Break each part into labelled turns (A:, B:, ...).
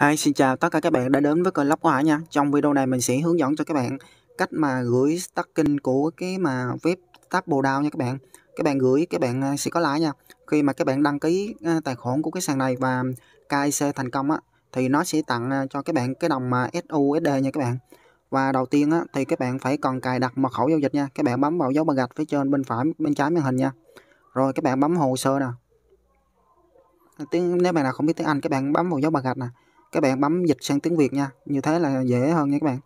A: Hi, xin chào tất cả các bạn đã đến với kênh Lóc của Hải nha Trong video này mình sẽ hướng dẫn cho các bạn cách mà gửi stacking của cái mà web table Down nha các bạn Các bạn gửi các bạn à, sẽ có lãi nha Khi mà các bạn đăng ký à, tài khoản của cái sàn này và KIC thành công á Thì nó sẽ tặng à, cho các bạn cái đồng mà SUSD nha các bạn Và đầu tiên á, thì các bạn phải còn cài đặt mật khẩu giao dịch nha Các bạn bấm vào dấu bằng gạch phía trên bên phải bên trái màn hình nha Rồi các bạn bấm hồ sơ nè tiếng nếu bạn nào không biết tiếng Anh các bạn bấm vào dấu bằng gạch nè các bạn bấm dịch sang tiếng Việt nha như thế là dễ hơn nha các bạn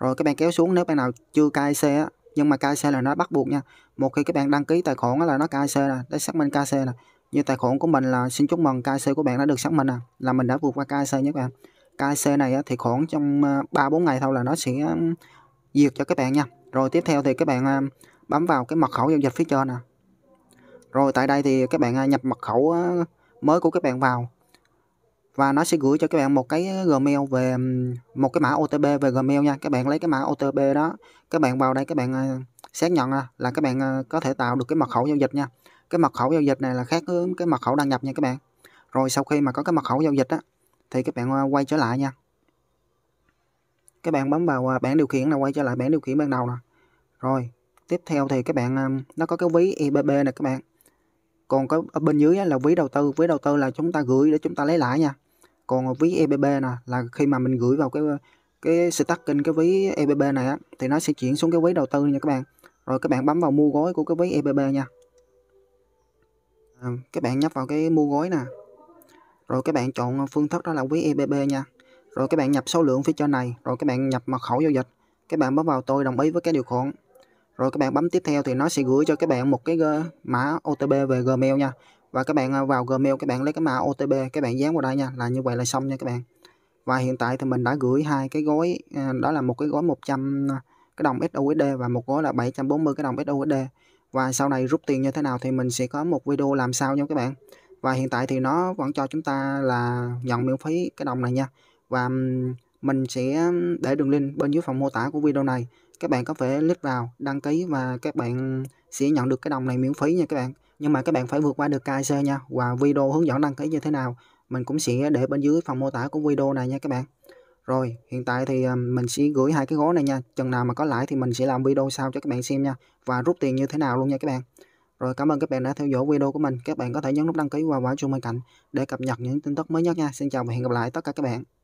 A: rồi các bạn kéo xuống nếu bạn nào chưa KIC á nhưng mà KIC là nó bắt buộc nha một khi các bạn đăng ký tài khoản là nó KIC nè để xác minh KIC nè như tài khoản của mình là xin chúc mừng KIC của bạn đã được xác minh nè là mình đã vượt qua KIC nhé các bạn KIC này á, thì khoảng trong 3-4 ờ, ngày thôi là nó sẽ ờ, duyệt cho các bạn nha rồi tiếp theo thì các bạn ờ, bấm vào cái mật khẩu giao dịch phía trên nè rồi tại đây thì các bạn nhập mật khẩu mới của các bạn vào và nó sẽ gửi cho các bạn một cái ờ, Gmail về một cái mã OTP về Gmail nha các bạn lấy cái mã OTP đó các bạn vào đây các bạn ờ, xác nhận à, là các bạn ờ, có thể tạo được cái mật khẩu giao dịch nha cái mật khẩu giao dịch này là khác với cái mật khẩu đăng nhập nha các bạn rồi sau khi mà có cái mật khẩu giao dịch á thì các bạn quay trở lại nha các bạn bấm vào bảng điều khiển là quay trở lại bảng điều khiển ban đầu nè rồi tiếp theo thì các bạn nó có cái ví ebb nè các bạn còn có ở bên dưới là ví đầu tư ví đầu tư là chúng ta gửi để chúng ta lấy lại nha còn ví EBB nè là khi mà mình gửi vào cái cái stack kênh cái ví EBB này á thì nó sẽ chuyển xuống cái ví đầu tư nha các bạn rồi các bạn bấm vào mua gói của cái ví EBB nha à, các bạn nhấp vào cái mua gói nè rồi các bạn chọn phương thức đó là ví EBB nha rồi các bạn nhập số lượng phía trên này rồi các bạn nhập mật khẩu giao dịch các bạn bấm vào tôi đồng ý với cái điều khoản rồi các bạn bấm tiếp theo thì nó sẽ gửi cho các bạn một cái ờ, mã OTP về Gmail nha và các bạn à, vào Gmail các bạn lấy cái mã OTP các bạn dán vào đây nha là như vậy là xong nha các bạn và hiện tại thì mình đã gửi hai cái gói à, đó là một cái gói 100 à, cái đồng SUSD và một gói là 740 cái đồng SUSD và sau này rút tiền như thế nào thì mình sẽ có một video làm sao nha các bạn và hiện tại thì nó vẫn cho chúng ta là nhận miễn phí cái đồng này nha và mình sẽ để đường link bên dưới phần mô tả của video này các bạn có thể click vào đăng ký và các bạn sẽ nhận được cái đồng này miễn phí nha các bạn nhưng mà các bạn phải vượt qua được KIC nha và video hướng dẫn đăng ký như thế nào mình cũng sẽ để bên dưới phần mô tả của video này nha các bạn rồi hiện tại thì à, mình sẽ gửi hai cái gói này nha chừng nào mà có lãi thì mình sẽ làm video sau cho các bạn xem nha và rút tiền như thế nào luôn nha các bạn rồi cảm ơn các bạn đã theo dõi video của mình các bạn có thể nhấn nút đăng ký và quả chuông bên cạnh để cập nhật những tin tức mới nhất nha xin chào và hẹn gặp lại tất cả các bạn